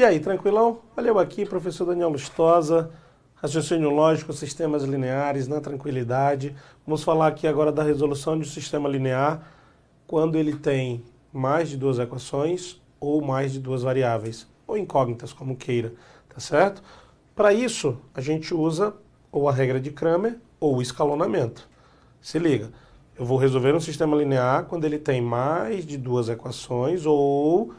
E aí, tranquilão? Valeu aqui, professor Daniel Lustosa, raciocínio lógico, sistemas lineares na tranquilidade. Vamos falar aqui agora da resolução de um sistema linear quando ele tem mais de duas equações ou mais de duas variáveis, ou incógnitas, como queira, tá certo? Para isso, a gente usa ou a regra de Cramer ou o escalonamento. Se liga, eu vou resolver um sistema linear quando ele tem mais de duas equações ou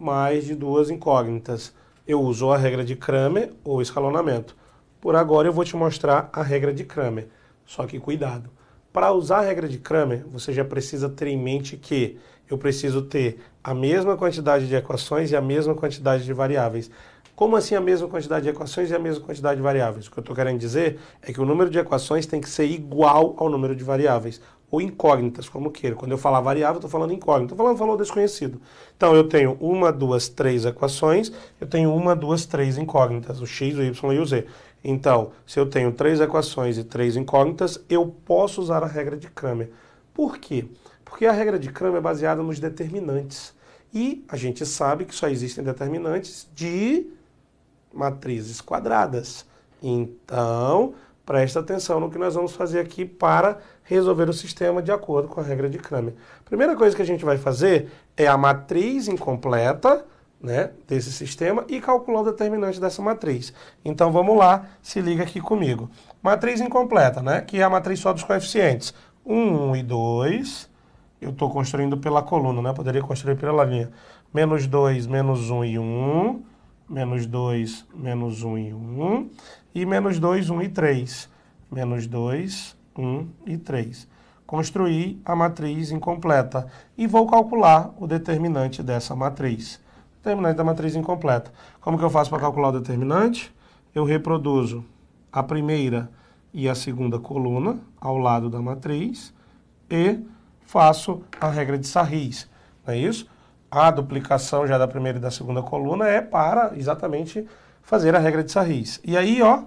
mais de duas incógnitas. Eu uso a regra de Cramer ou escalonamento. Por agora eu vou te mostrar a regra de Cramer. Só que cuidado. Para usar a regra de Cramer, você já precisa ter em mente que eu preciso ter a mesma quantidade de equações e a mesma quantidade de variáveis. Como assim a mesma quantidade de equações e a mesma quantidade de variáveis? O que eu estou querendo dizer é que o número de equações tem que ser igual ao número de variáveis ou incógnitas, como queira. Quando eu falar variável, estou falando incógnita, estou falando valor desconhecido. Então, eu tenho uma, duas, três equações, eu tenho uma, duas, três incógnitas, o x, o y e o z. Então, se eu tenho três equações e três incógnitas, eu posso usar a regra de Cramer. Por quê? Porque a regra de Cramer é baseada nos determinantes. E a gente sabe que só existem determinantes de matrizes quadradas. Então, presta atenção no que nós vamos fazer aqui para resolver o sistema de acordo com a regra de Cramer. Primeira coisa que a gente vai fazer é a matriz incompleta né, desse sistema e calcular o determinante dessa matriz. Então vamos lá, se liga aqui comigo. Matriz incompleta, né, que é a matriz só dos coeficientes. 1, e 2, eu estou construindo pela coluna, né, poderia construir pela linha. Menos 2, menos 1 e 1, menos 2, menos 1 e 1, e menos 2, 1 e 3, menos 2, 1 e 3. Construí a matriz incompleta e vou calcular o determinante dessa matriz. Determinante da matriz incompleta. Como que eu faço para calcular o determinante? Eu reproduzo a primeira e a segunda coluna ao lado da matriz e faço a regra de Sarris. Não é isso? A duplicação já da primeira e da segunda coluna é para exatamente fazer a regra de Sarris. E aí, ó,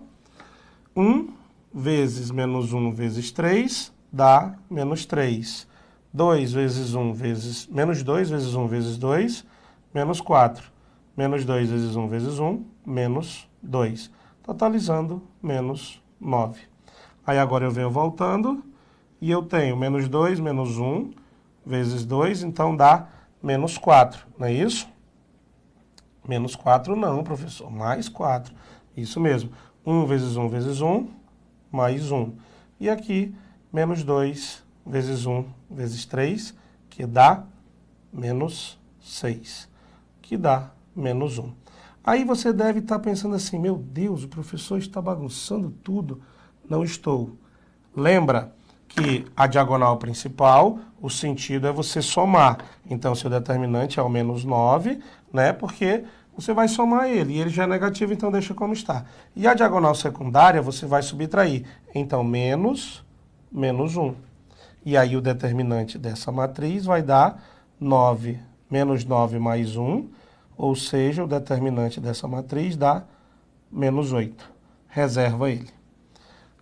1 vezes menos 1 vezes 3 dá menos 3. 2 vezes 1 vezes... menos 2 vezes 1 vezes 2, menos 4. Menos 2 vezes 1 vezes 1, menos 2. Totalizando menos 9. Aí agora eu venho voltando e eu tenho menos 2 menos 1 vezes 2, então dá menos 4, não é isso? Menos 4 não, professor, mais 4. Isso mesmo. 1 vezes 1 vezes 1, mais 1. E aqui, menos 2 vezes 1 vezes 3, que dá menos 6, que dá menos 1. Aí você deve estar tá pensando assim, meu Deus, o professor está bagunçando tudo. Não estou. Lembra que a diagonal principal, o sentido é você somar. Então, seu determinante é o menos 9, né? Porque você vai somar ele. E ele já é negativo, então deixa como está. E a diagonal secundária você vai subtrair. Então, menos, menos 1. E aí o determinante dessa matriz vai dar 9 menos 9 mais 1, ou seja, o determinante dessa matriz dá menos 8. Reserva ele.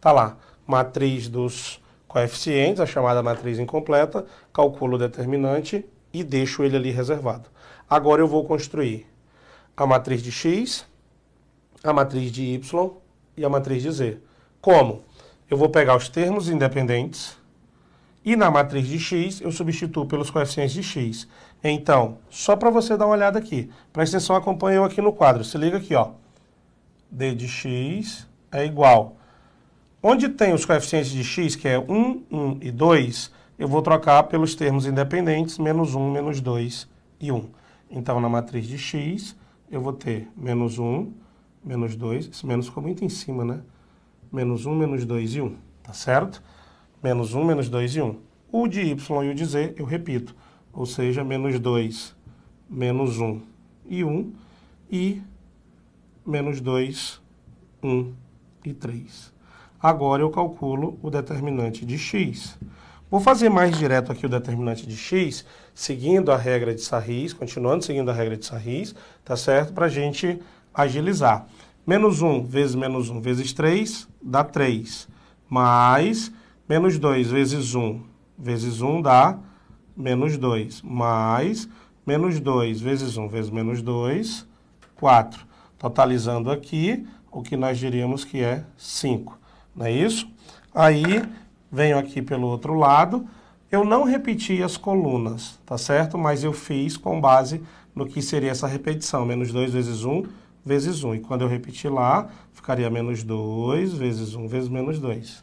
Tá lá, matriz dos coeficientes, a chamada matriz incompleta, calculo o determinante e deixo ele ali reservado. Agora eu vou construir a matriz de X, a matriz de Y e a matriz de Z. Como? Eu vou pegar os termos independentes e na matriz de X eu substituo pelos coeficientes de X. Então, só para você dar uma olhada aqui, presta atenção, acompanha eu aqui no quadro. Se liga aqui, ó. D de X é igual. Onde tem os coeficientes de X, que é 1, 1 e 2, eu vou trocar pelos termos independentes, menos 1, menos 2 e 1. Então, na matriz de X, eu vou ter menos 1, menos 2, esse menos ficou muito em cima, né? Menos 1, menos 2 e 1, tá certo? Menos 1, menos 2 e 1. O de y e o de z, eu repito, ou seja, menos 2, menos 1 e 1, e menos 2, 1 e 3. Agora eu calculo o determinante de x. Vou fazer mais direto aqui o determinante de x, seguindo a regra de Sarris, continuando seguindo a regra de Sarris, tá certo? Para a gente agilizar. Menos 1 vezes menos 1 vezes 3 dá 3, mais menos 2 vezes 1 vezes 1 dá menos 2, mais menos 2 vezes 1 vezes menos 2, 4. Totalizando aqui o que nós diríamos que é 5, não é isso? Aí venho aqui pelo outro lado. Eu não repeti as colunas, tá certo? Mas eu fiz com base no que seria essa repetição, menos 2 vezes 1 vezes 1. E quando eu repetir lá, ficaria menos 2 vezes 1 vezes menos 2,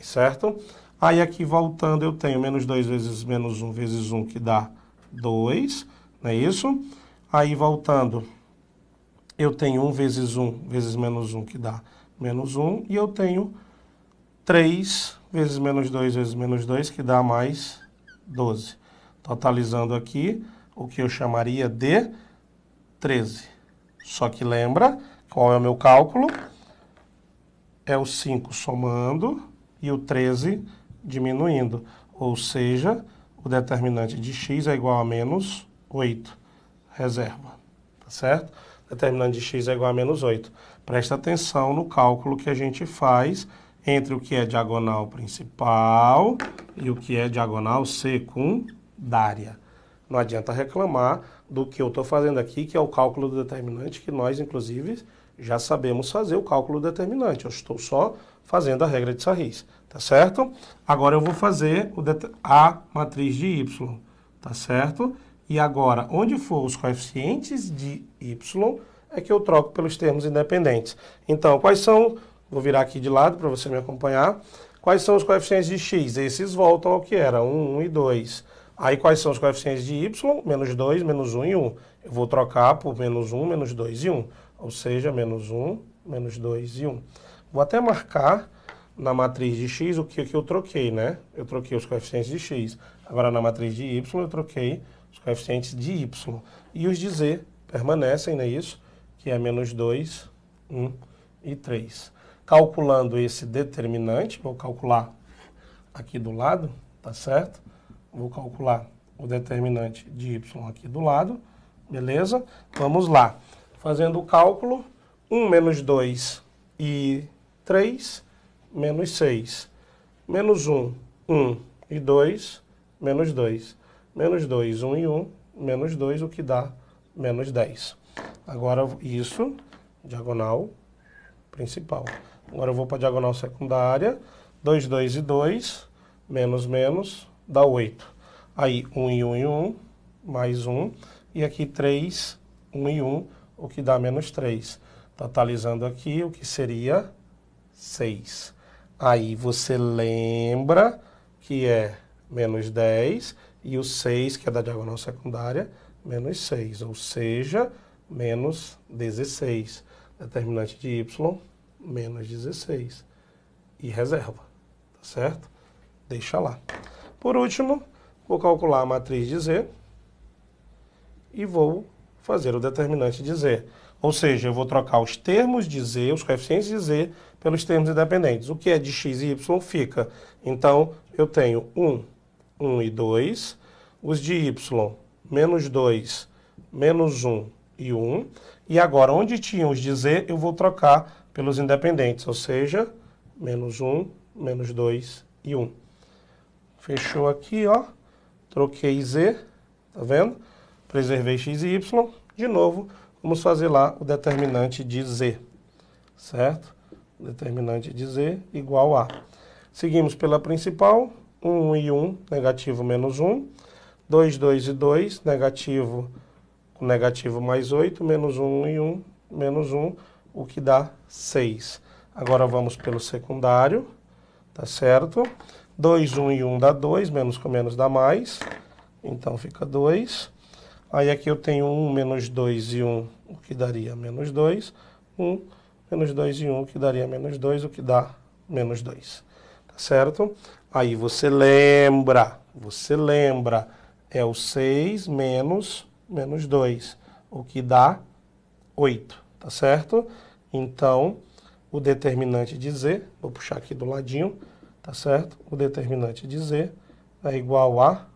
certo? Aí aqui voltando eu tenho menos 2 vezes menos 1 vezes 1, que dá 2, não é isso? Aí voltando, eu tenho 1 vezes 1 vezes menos 1, que dá menos 1, e eu tenho 3 vezes menos 2 vezes menos 2, que dá mais 12. Totalizando aqui o que eu chamaria de 13. Só que lembra, qual é o meu cálculo? É o 5 somando e o 13 diminuindo. Ou seja, o determinante de x é igual a menos 8. Reserva, tá certo? Determinante de x é igual a menos 8. Presta atenção no cálculo que a gente faz entre o que é diagonal principal e o que é diagonal secundária. Não adianta reclamar do que eu estou fazendo aqui, que é o cálculo do determinante, que nós, inclusive, já sabemos fazer o cálculo do determinante. Eu estou só fazendo a regra de Sarris, tá certo? Agora eu vou fazer a matriz de Y, tá certo? E agora, onde for os coeficientes de Y, é que eu troco pelos termos independentes. Então, quais são Vou virar aqui de lado para você me acompanhar. Quais são os coeficientes de x? Esses voltam ao que era, 1, 1 e 2. Aí quais são os coeficientes de y? Menos 2, menos 1 e 1. Eu vou trocar por menos 1, menos 2 e 1. Ou seja, menos 1, menos 2 e 1. Vou até marcar na matriz de x o que, que eu troquei, né? Eu troquei os coeficientes de x. Agora na matriz de y eu troquei os coeficientes de y. E os de z permanecem, não é isso? Que é menos 2, 1 e 3. Calculando esse determinante, vou calcular aqui do lado, tá certo? Vou calcular o determinante de y aqui do lado, beleza? Vamos lá. Fazendo o cálculo, 1 menos 2 e 3, menos 6. Menos 1, 1 e 2, menos 2. Menos 2, 1 e 1, menos 2, o que dá menos 10. Agora isso, diagonal principal. Agora eu vou para a diagonal secundária. 2, 2 e 2, menos, menos, dá 8. Aí 1 um e 1 e 1, mais 1. E aqui 3, 1 e 1, o que dá menos 3. Totalizando aqui o que seria 6. Aí você lembra que é menos 10 e o 6, que é da diagonal secundária, menos 6, ou seja, menos 16. Determinante de y menos 16 e reserva, tá certo? Deixa lá. Por último, vou calcular a matriz de Z e vou fazer o determinante de Z. Ou seja, eu vou trocar os termos de Z, os coeficientes de Z, pelos termos independentes. O que é de x e y fica. Então, eu tenho 1, 1 e 2. Os de y, menos 2, menos 1 e 1. E agora, onde tinham os de Z, eu vou trocar pelos independentes, ou seja, menos 1, menos 2 e 1. Fechou aqui, ó. Troquei Z, tá vendo? Preservei x e y. De novo, vamos fazer lá o determinante de Z, certo? Determinante de Z igual a... Seguimos pela principal, 1 e 1, negativo menos 1. 2, 2 e 2, negativo com negativo mais 8, menos 1 e 1, menos 1 o que dá 6. Agora vamos pelo secundário, tá certo? 2, 1 e 1 dá 2, menos com menos dá mais, então fica 2. Aí aqui eu tenho 1 menos 2 e 1, o que daria menos 2. 1 menos 2 e 1, o que daria menos 2, o que dá menos 2. Tá certo? Aí você lembra, você lembra, é o 6 menos menos 2, o que dá 8. Tá certo? Então, o determinante de Z, vou puxar aqui do ladinho, tá certo? O determinante de Z é igual a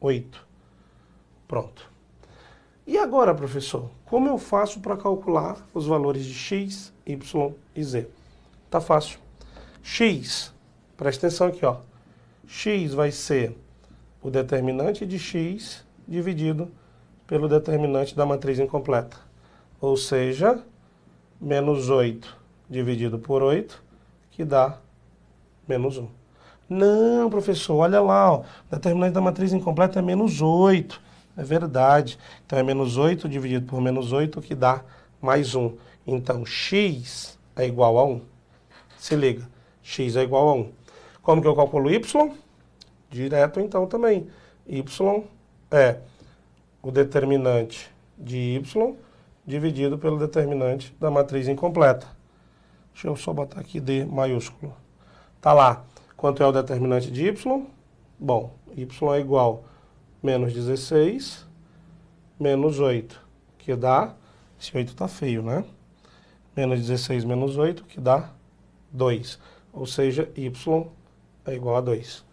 8. Pronto. E agora, professor, como eu faço para calcular os valores de x, y e z? Tá fácil. x, presta atenção aqui, ó. x vai ser o determinante de x dividido pelo determinante da matriz incompleta. Ou seja, menos 8 dividido por 8, que dá menos 1. Não, professor, olha lá, ó, determinante da matriz incompleta é menos 8. É verdade. Então é menos 8 dividido por menos 8, que dá mais 1. Então x é igual a 1. Se liga, x é igual a 1. Como que eu calculo y? Direto então também. y é o determinante de y dividido pelo determinante da matriz incompleta. Deixa eu só botar aqui D maiúsculo. Tá lá. Quanto é o determinante de Y? Bom, Y é igual a menos 16 menos 8, que dá... Esse 8 tá feio, né? Menos 16 menos 8, que dá 2. Ou seja, Y é igual a 2.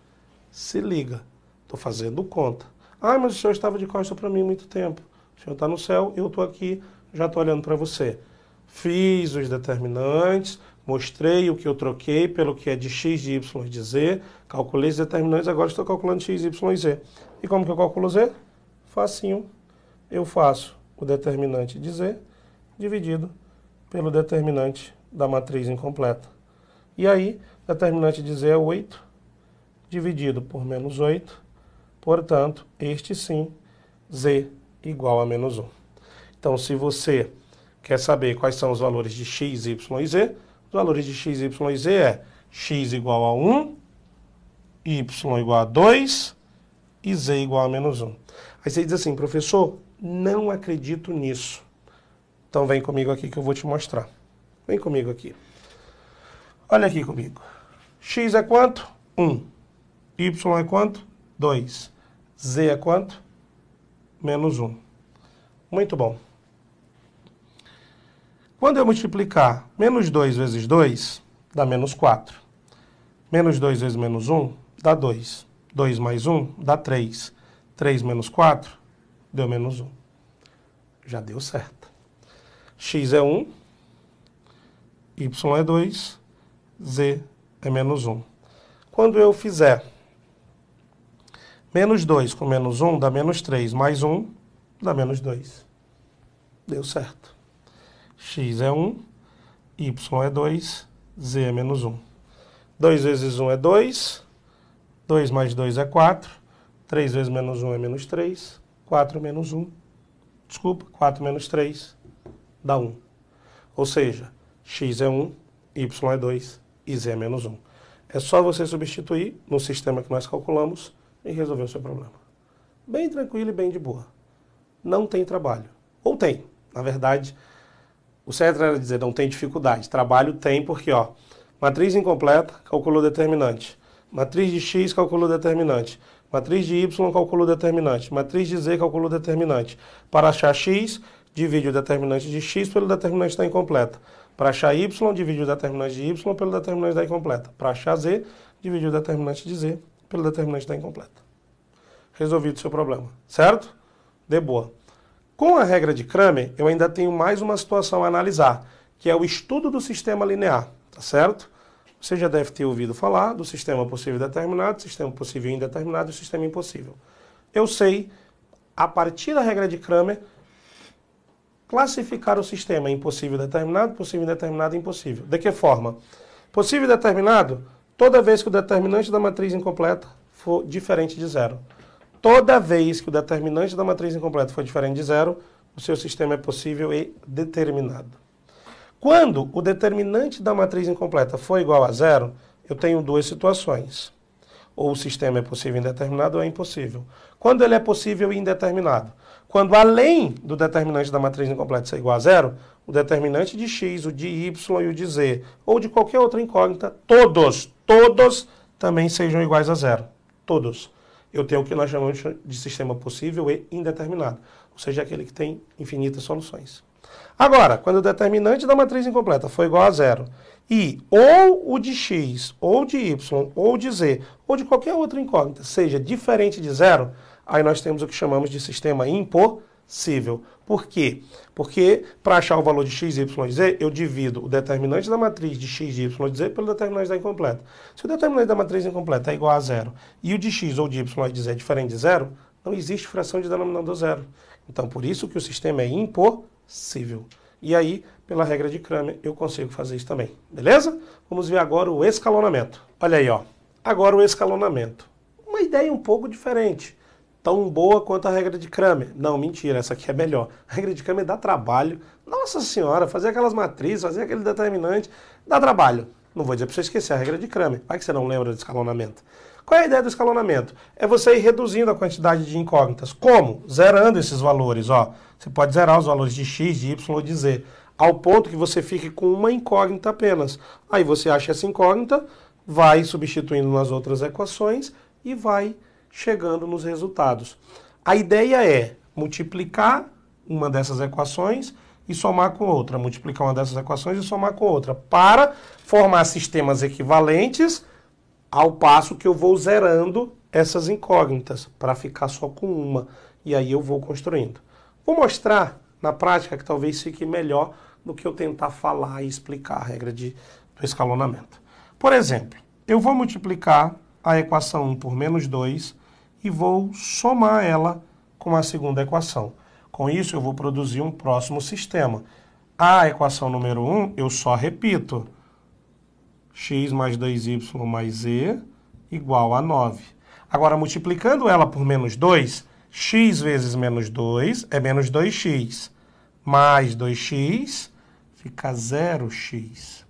Se liga, estou fazendo conta. Ah, mas o senhor estava de costa para mim muito tempo. O senhor está no céu, eu estou aqui já estou olhando para você. Fiz os determinantes, mostrei o que eu troquei pelo que é de x, de y, de z, calculei os determinantes, agora estou calculando x, y e z. E como que eu calculo z? Facinho. Eu faço o determinante de z dividido pelo determinante da matriz incompleta. E aí, determinante de z é 8 dividido por menos 8, portanto, este sim, z igual a menos 1. Então, se você quer saber quais são os valores de x, y e z, os valores de x, y e z é x igual a 1, y igual a 2 e z igual a menos 1. Aí você diz assim, professor, não acredito nisso. Então vem comigo aqui que eu vou te mostrar. Vem comigo aqui. Olha aqui comigo. x é quanto? 1. y é quanto? 2. z é quanto? Menos 1. Muito bom. Quando eu multiplicar menos 2 vezes 2, dá menos 4. Menos 2 vezes menos 1, dá 2. 2 mais 1, dá 3. 3 menos 4, deu menos 1. Já deu certo. x é 1, y é 2, z é menos 1. Quando eu fizer menos 2 com menos 1, dá menos 3, mais 1, dá menos 2. Deu certo x é 1, y é 2, z é menos 1. 2 vezes 1 é 2, 2 mais 2 é 4, 3 vezes menos 1 é menos 3, 4 menos 1, desculpa, 4 menos 3 dá 1. Ou seja, x é 1, y é 2 e z é menos 1. É só você substituir no sistema que nós calculamos e resolver o seu problema. Bem tranquilo e bem de boa. Não tem trabalho. Ou tem, na verdade o certo era dizer, não tem dificuldade. Trabalho tem, porque, ó, matriz incompleta, calculou determinante. Matriz de X, calculou determinante. Matriz de Y, calculou determinante. Matriz de Z, calculou determinante. Para achar X, divide o determinante de X pelo determinante da incompleta. Para achar y, divide o determinante de y pelo determinante da incompleta. Para achar z, divide o determinante de z pelo determinante da incompleta. Resolvido o seu problema, certo? De boa. Com a regra de Cramer, eu ainda tenho mais uma situação a analisar, que é o estudo do sistema linear, tá certo? Você já deve ter ouvido falar do sistema possível determinado, sistema possível indeterminado e sistema impossível. Eu sei, a partir da regra de Cramer, classificar o sistema impossível determinado, possível indeterminado e impossível. De que forma? Possível determinado, toda vez que o determinante da matriz incompleta for diferente de zero. Toda vez que o determinante da matriz incompleta for diferente de zero, o seu sistema é possível e determinado. Quando o determinante da matriz incompleta for igual a zero, eu tenho duas situações. Ou o sistema é possível indeterminado ou é impossível. Quando ele é possível e indeterminado? Quando além do determinante da matriz incompleta ser igual a zero, o determinante de x, o de y e o de z, ou de qualquer outra incógnita, todos, todos também sejam iguais a zero. Todos eu tenho o que nós chamamos de sistema possível e indeterminado, ou seja, aquele que tem infinitas soluções. Agora, quando o determinante da matriz incompleta for igual a zero e ou o de x, ou de y, ou de z, ou de qualquer outra incógnita seja diferente de zero, aí nós temos o que chamamos de sistema impossível. Por quê? Porque para achar o valor de x, y, z, eu divido o determinante da matriz de x, y, z pelo determinante da incompleta. Se o determinante da matriz incompleta é igual a zero e o de x ou de y de z é diferente de zero, não existe fração de denominador zero. Então, por isso que o sistema é impossível. E aí, pela regra de Cramer, eu consigo fazer isso também. Beleza? Vamos ver agora o escalonamento. Olha aí, ó. Agora o escalonamento. Uma ideia um pouco diferente tão boa quanto a regra de Kramer. Não, mentira, essa aqui é melhor. A regra de Kramer dá trabalho. Nossa senhora, fazer aquelas matrizes, fazer aquele determinante, dá trabalho. Não vou dizer para você esquecer a regra de Kramer. Vai que você não lembra do escalonamento. Qual é a ideia do escalonamento? É você ir reduzindo a quantidade de incógnitas. Como? Zerando esses valores. Ó. Você pode zerar os valores de x, de y ou de z, ao ponto que você fique com uma incógnita apenas. Aí você acha essa incógnita, vai substituindo nas outras equações e vai chegando nos resultados. A ideia é multiplicar uma dessas equações e somar com outra, multiplicar uma dessas equações e somar com outra, para formar sistemas equivalentes ao passo que eu vou zerando essas incógnitas, para ficar só com uma. E aí eu vou construindo. Vou mostrar na prática que talvez fique melhor do que eu tentar falar e explicar a regra de, do escalonamento. Por exemplo, eu vou multiplicar a equação 1 por menos 2 e vou somar ela com a segunda equação. Com isso, eu vou produzir um próximo sistema. A equação número 1, eu só repito. x mais 2y mais z igual a 9. Agora, multiplicando ela por menos 2, x vezes menos 2 é menos 2x. Mais 2x fica 0x.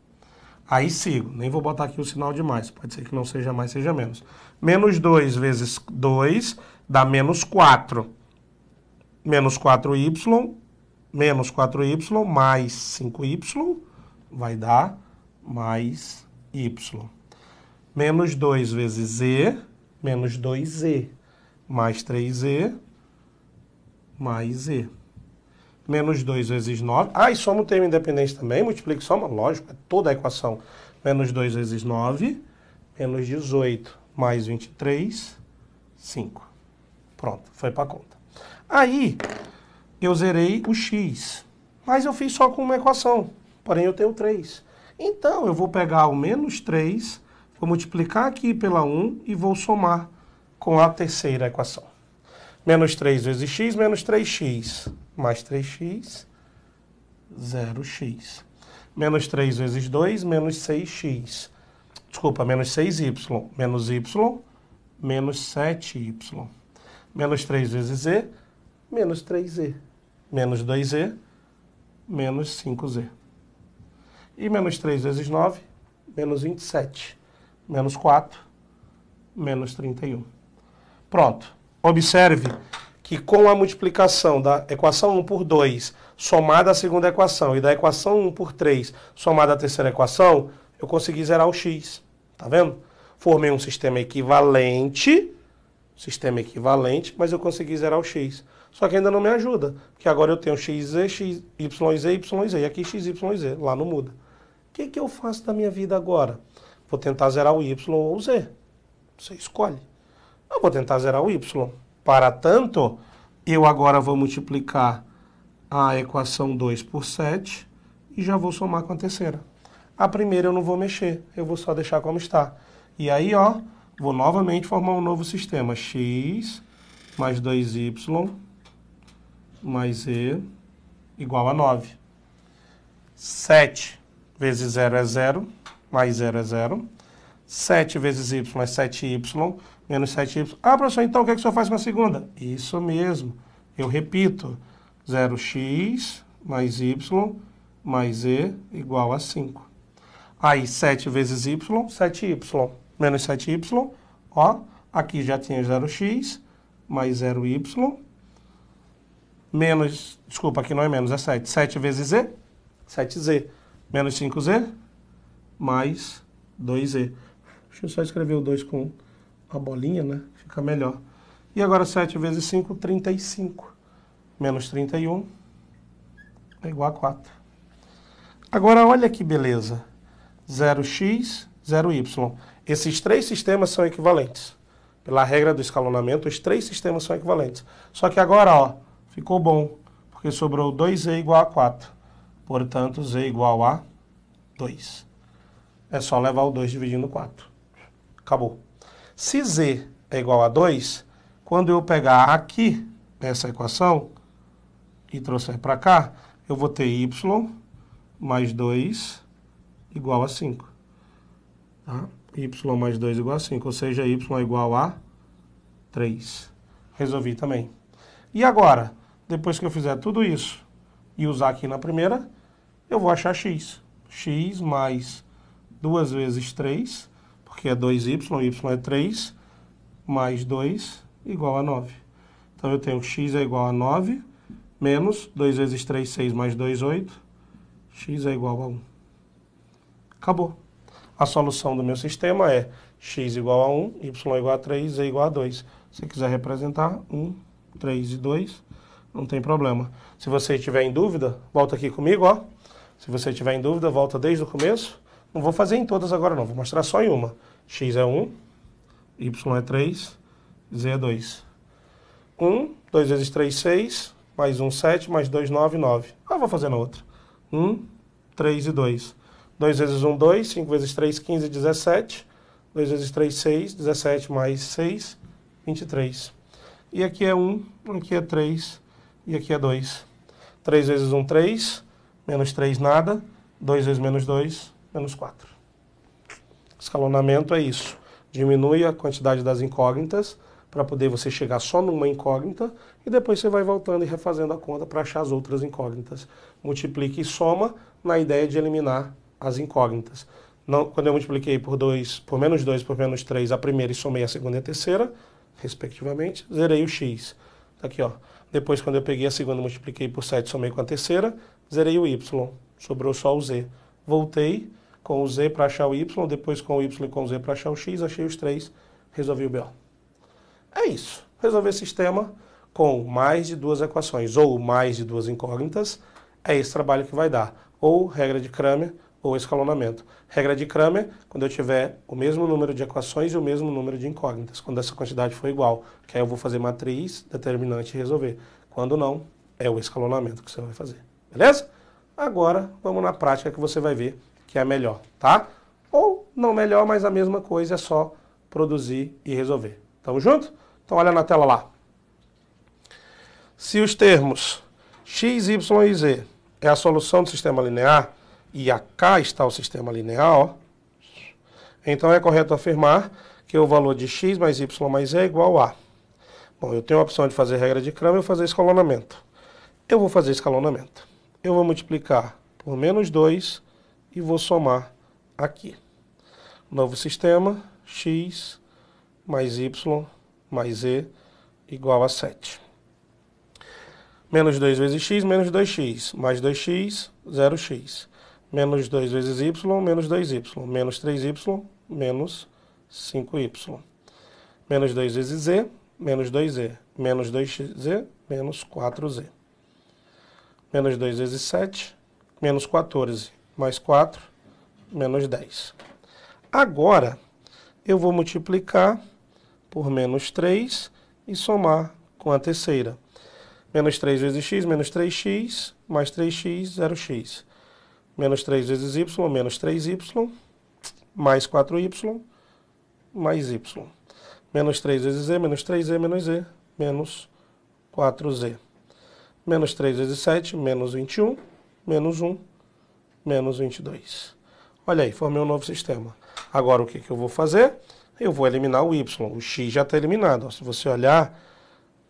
Aí sigo, nem vou botar aqui o sinal de mais, pode ser que não seja mais, seja menos. Menos 2 vezes 2 dá menos 4. Menos 4y, menos 4y mais 5y vai dar mais y. Menos 2 vezes z, menos 2z, mais 3z, mais z menos 2 vezes 9. Ah, e soma o termo independente também, multiplica e soma, lógico, é toda a equação. Menos 2 vezes 9, menos 18, mais 23, 5. Pronto, foi para a conta. Aí, eu zerei o x, mas eu fiz só com uma equação, porém eu tenho 3. Então, eu vou pegar o menos 3, vou multiplicar aqui pela 1 e vou somar com a terceira equação. Menos 3 vezes x, menos 3x mais 3x, 0x. Menos 3 vezes 2, menos 6x. Desculpa, menos 6y. Menos y, menos 7y. Menos 3 vezes z, menos 3z. Menos 2z, menos 5z. E menos 3 vezes 9, menos 27. Menos 4, menos 31. Pronto. Observe que com a multiplicação da equação 1 por 2 somada à segunda equação e da equação 1 por 3 somada à terceira equação, eu consegui zerar o x. Tá vendo? Formei um sistema equivalente, sistema equivalente, mas eu consegui zerar o x. Só que ainda não me ajuda, porque agora eu tenho x, y, z, yz, e aqui x, y, z, lá não muda. O que, que eu faço da minha vida agora? Vou tentar zerar o y ou o z. Você escolhe. Eu vou tentar zerar o y. Para tanto, eu agora vou multiplicar a equação 2 por 7 e já vou somar com a terceira. A primeira eu não vou mexer, eu vou só deixar como está. E aí, ó, vou novamente formar um novo sistema. x mais 2y mais e igual a 9. 7 vezes 0 é 0, mais 0 é 0. 7 vezes y é 7y, menos 7y. Ah, professor, então o que, é que o senhor faz com a segunda? Isso mesmo. Eu repito, 0x mais y mais z igual a 5. Aí 7 vezes y, 7y. Menos 7y, ó, aqui já tinha 0x mais 0y. Menos, desculpa, aqui não é menos, é 7. 7 vezes z, 7z. Menos 5z, mais 2z. Deixa eu só escrever o 2 com 1 a bolinha, né? Fica melhor. E agora 7 vezes 5, 35. Menos 31 é igual a 4. Agora olha que beleza. 0x, 0y. Esses três sistemas são equivalentes. Pela regra do escalonamento, os três sistemas são equivalentes. Só que agora, ó, ficou bom, porque sobrou 2z igual a 4. Portanto, z igual a 2. É só levar o 2 dividindo 4. Acabou. Se z é igual a 2, quando eu pegar aqui essa equação e trouxer para cá, eu vou ter y mais 2 igual a 5. Tá? y mais 2 igual a 5, ou seja, y é igual a 3. Resolvi também. E agora, depois que eu fizer tudo isso e usar aqui na primeira, eu vou achar x. x mais 2 vezes 3 porque é 2y, y é 3, mais 2 igual a 9. Então eu tenho x é igual a 9, menos 2 vezes 3, 6, mais 2, 8, x é igual a 1. Acabou. A solução do meu sistema é x igual a 1, y igual a 3, z igual a 2. Se quiser representar 1, 3 e 2, não tem problema. Se você estiver em dúvida, volta aqui comigo, ó. Se você estiver em dúvida, volta desde o começo não vou fazer em todas agora não, vou mostrar só em uma. X é 1, Y é 3, Z é 2. 1, 2 vezes 3, 6, mais 1, 7, mais 2, 9, 9. Ah, vou fazer na outra. 1, 3 e 2. 2 vezes 1, 2, 5 vezes 3, 15, 17. 2 vezes 3, 6, 17 mais 6, 23. E aqui é 1, aqui é 3 e aqui é 2. 3 vezes 1, 3, menos 3, nada. 2 vezes menos 2, menos 4. Escalonamento é isso. Diminui a quantidade das incógnitas para poder você chegar só numa incógnita e depois você vai voltando e refazendo a conta para achar as outras incógnitas. Multiplique e soma na ideia de eliminar as incógnitas. Não, quando eu multipliquei por dois, por menos 2, por menos 3, a primeira e somei a segunda e a terceira, respectivamente, zerei o x. Tá aqui, ó. Depois, quando eu peguei a segunda, multipliquei por 7, somei com a terceira, zerei o y. Sobrou só o z. Voltei, com o Z para achar o Y, depois com o Y e com o Z para achar o X, achei os três, resolvi o BO. É isso. Resolver sistema com mais de duas equações ou mais de duas incógnitas é esse trabalho que vai dar. Ou regra de Cramer ou escalonamento. Regra de Cramer, quando eu tiver o mesmo número de equações e o mesmo número de incógnitas, quando essa quantidade for igual, que aí eu vou fazer matriz, determinante e resolver. Quando não, é o escalonamento que você vai fazer. Beleza? Agora, vamos na prática que você vai ver que é melhor, tá? Ou não melhor, mas a mesma coisa, é só produzir e resolver. Tamo junto? Então olha na tela lá. Se os termos x, y e z é a solução do sistema linear, e acá está o sistema linear, ó, então é correto afirmar que o valor de x mais y mais z é igual a... Bom, eu tenho a opção de fazer regra de Cramer e fazer escalonamento. Eu vou fazer escalonamento. Eu vou multiplicar por menos 2 e vou somar aqui. Novo sistema, x mais y mais z igual a 7. Menos 2 vezes x, menos 2x, mais 2x, 0x. Menos 2 vezes y, menos 2y, menos 3y, menos 5y. Menos 2 vezes z, menos 2z, menos 2z, menos 4z. Menos 2 vezes 7, menos 14 mais 4, menos 10. Agora, eu vou multiplicar por menos 3 e somar com a terceira. Menos 3 vezes x, menos 3x, mais 3x, 0x. Menos 3 vezes y, menos 3y, mais 4y, mais y. Menos 3 vezes z, menos 3z, menos z, menos 4z. Menos 3 vezes 7, menos 21, menos 1, menos 22. Olha aí, formei um novo sistema. Agora o que, que eu vou fazer? Eu vou eliminar o y. O x já está eliminado. Se você olhar,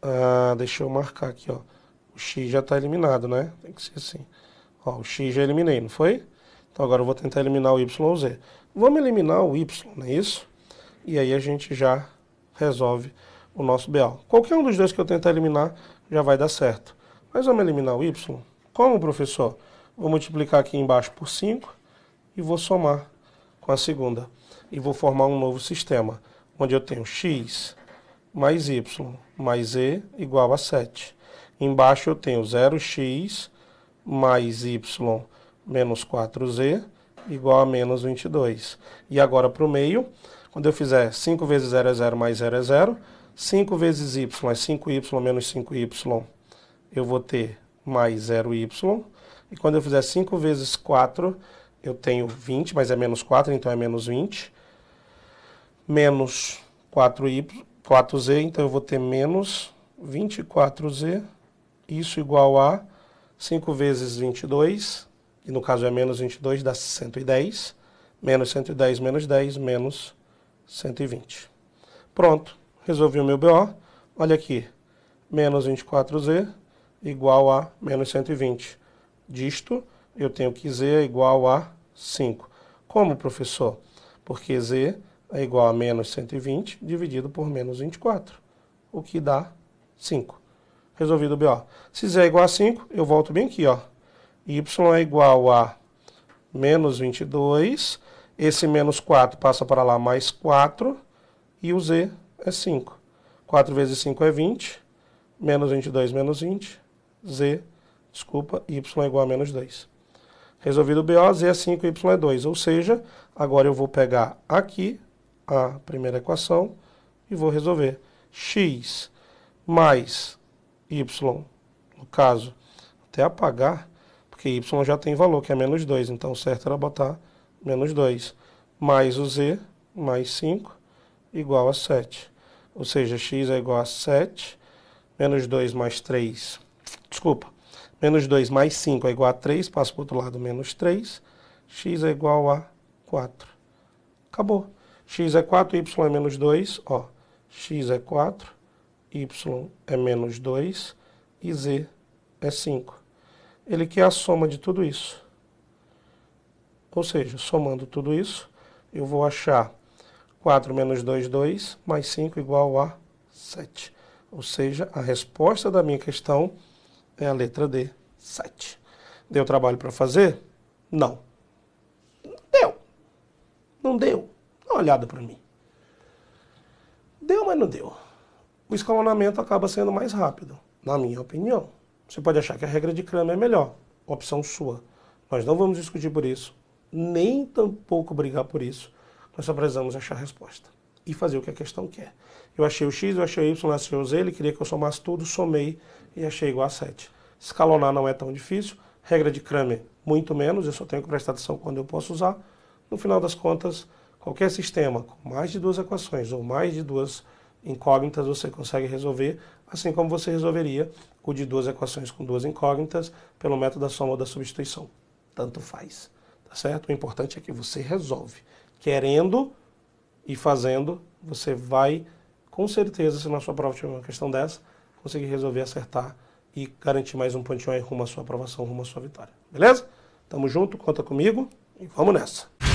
ah, deixa eu marcar aqui, ó. o x já está eliminado, né? Tem que ser assim. Ó, o x já eliminei, não foi? Então agora eu vou tentar eliminar o y ou z. Vamos eliminar o y, não é isso? E aí a gente já resolve o nosso BO. Qualquer um dos dois que eu tentar eliminar já vai dar certo. Mas vamos eliminar o y? Como, professor? vou multiplicar aqui embaixo por 5 e vou somar com a segunda. E vou formar um novo sistema, onde eu tenho x mais y mais z igual a 7. Embaixo eu tenho 0x mais y menos 4z igual a menos 22. E agora para o meio, quando eu fizer 5 vezes 0 é 0 mais 0 é 0, 5 vezes y é 5y menos 5y, eu vou ter mais 0y e quando eu fizer 5 vezes 4, eu tenho 20, mas é menos 4, então é menos 20. Menos 4y, 4z, então eu vou ter menos 24z, isso igual a 5 vezes 22, e no caso é menos 22, dá 110. Menos 110 menos 10, menos 120. Pronto, resolvi o meu BO. Olha aqui, menos 24z igual a menos 120 disto, eu tenho que Z é igual a 5. Como, professor? Porque Z é igual a menos 120 dividido por menos 24, o que dá 5. Resolvido o BO. Se Z é igual a 5, eu volto bem aqui, ó. Y é igual a menos 22, esse menos 4 passa para lá, mais 4, e o Z é 5. 4 vezes 5 é 20, menos 22, menos 20, Z Desculpa, y é igual a menos 2. Resolvido o BO, Z é 5, Y é 2. Ou seja, agora eu vou pegar aqui a primeira equação e vou resolver. X mais Y, no caso, até apagar, porque Y já tem valor, que é menos 2. Então, o certo era botar menos 2. Mais o Z, mais 5, igual a 7. Ou seja, X é igual a 7, menos 2 mais 3. Desculpa. Menos 2 mais 5 é igual a 3, passo para o outro lado, menos 3. x é igual a 4. Acabou. x é 4, y é menos 2, ó. x é 4, y é menos 2 e z é 5. Ele quer é a soma de tudo isso. Ou seja, somando tudo isso, eu vou achar 4 menos 2, 2, mais 5 igual a 7. Ou seja, a resposta da minha questão é é a letra D, 7. Deu trabalho para fazer? Não. Deu. Não deu. Dá uma olhada para mim. Deu, mas não deu. O escalonamento acaba sendo mais rápido, na minha opinião. Você pode achar que a regra de Cramer é melhor, opção sua. Nós não vamos discutir por isso, nem tampouco brigar por isso. Nós só precisamos achar a resposta e fazer o que a questão quer. Eu achei o X, eu achei o Y, eu achei o Z, ele queria que eu somasse tudo, somei, e achei igual a 7. Escalonar não é tão difícil, regra de Kramer muito menos, eu só tenho que prestar atenção quando eu posso usar. No final das contas, qualquer sistema com mais de duas equações ou mais de duas incógnitas você consegue resolver, assim como você resolveria o de duas equações com duas incógnitas pelo método da soma ou da substituição. Tanto faz, tá certo? O importante é que você resolve. Querendo e fazendo, você vai com certeza, se na sua prova tiver uma questão dessa, conseguir resolver, acertar e garantir mais um pontinho aí rumo à sua aprovação, rumo à sua vitória. Beleza? Tamo junto, conta comigo e vamos nessa.